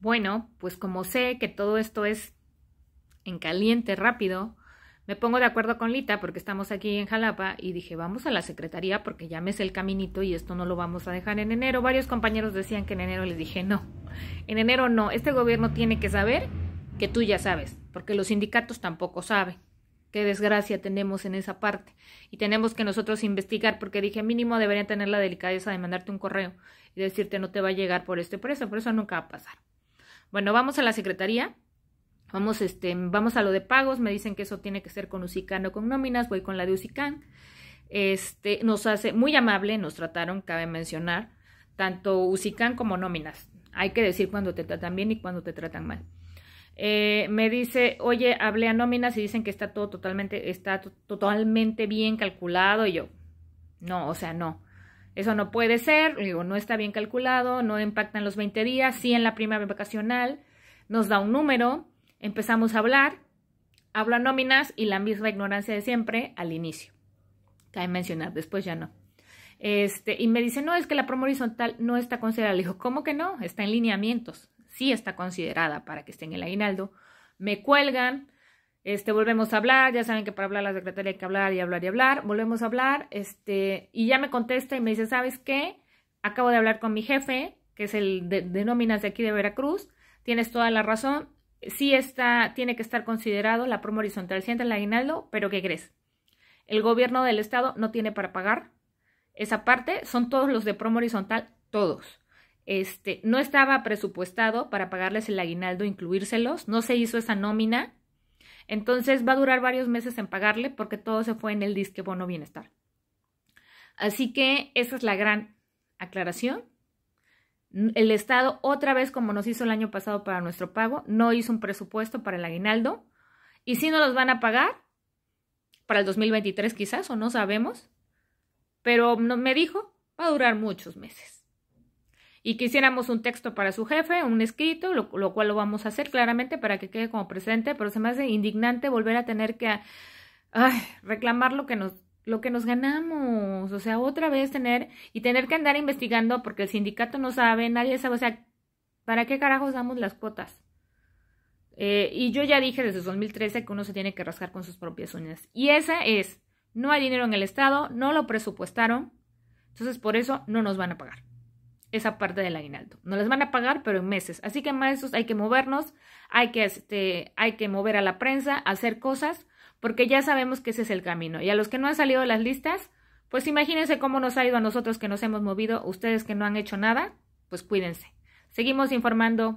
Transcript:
Bueno, pues como sé que todo esto es en caliente rápido, me pongo de acuerdo con Lita porque estamos aquí en Jalapa y dije, vamos a la secretaría porque ya me el caminito y esto no lo vamos a dejar en enero. Varios compañeros decían que en enero les dije, no, en enero no, este gobierno tiene que saber que tú ya sabes, porque los sindicatos tampoco saben. Qué desgracia tenemos en esa parte. Y tenemos que nosotros investigar, porque dije, mínimo deberían tener la delicadeza de mandarte un correo y decirte no te va a llegar por este eso por eso nunca va a pasar. Bueno, vamos a la secretaría. Vamos, este, vamos a lo de pagos, me dicen que eso tiene que ser con Usicán o con nóminas, voy con la de Usicán. Este, nos hace muy amable, nos trataron, cabe mencionar, tanto Usicán como nóminas. Hay que decir cuando te tratan bien y cuando te tratan mal. Eh, me dice, oye, hablé a nóminas y dicen que está todo totalmente, está totalmente bien calculado. Y yo, no, o sea, no. Eso no puede ser, digo, no está bien calculado, no impactan los 20 días, sí en la prima vacacional, nos da un número, empezamos a hablar, habla nóminas y la misma ignorancia de siempre al inicio. Cabe mencionar, después ya no. Este, y me dice, no, es que la promo horizontal no está considerada. Le digo, ¿cómo que no? Está en lineamientos. Sí está considerada para que esté en el aguinaldo. Me cuelgan, este, volvemos a hablar, ya saben que para hablar la secretaria hay que hablar y hablar y hablar. Volvemos a hablar, este, y ya me contesta y me dice, ¿sabes qué? Acabo de hablar con mi jefe, que es el de, nóminas de aquí de Veracruz, tienes toda la razón, sí está, tiene que estar considerado la promo horizontal, siente el aguinaldo, pero ¿qué crees? El gobierno del estado no tiene para pagar esa parte, son todos los de promo horizontal, todos. Este, no estaba presupuestado para pagarles el aguinaldo, incluírselos, no se hizo esa nómina, entonces va a durar varios meses en pagarle porque todo se fue en el disque bono bienestar. Así que esa es la gran aclaración. El Estado, otra vez como nos hizo el año pasado para nuestro pago, no hizo un presupuesto para el aguinaldo. Y si no los van a pagar, para el 2023 quizás, o no sabemos, pero me dijo, va a durar muchos meses y quisiéramos un texto para su jefe, un escrito, lo, cual lo vamos a hacer claramente para que quede como presente, pero se me hace indignante volver a tener que reclamar lo que nos lo que nos ganamos, o sea, otra vez tener y tener que andar investigando porque el sindicato no sabe, nadie sabe, o sea, ¿para qué carajos damos las cuotas? Eh, y yo ya dije desde 2013 que uno se tiene que rascar con sus propias uñas. Y esa es, no hay dinero en el Estado, no lo presupuestaron, entonces por eso no nos van a pagar esa parte del aguinaldo. No les van a pagar, pero en meses. Así que maestros, hay que movernos, hay que, este, hay que mover a la prensa, hacer cosas, porque ya sabemos que ese es el camino. Y a los que no han salido de las listas, pues imagínense cómo nos ha ido a nosotros que nos hemos movido, ustedes que no han hecho nada, pues cuídense. Seguimos informando.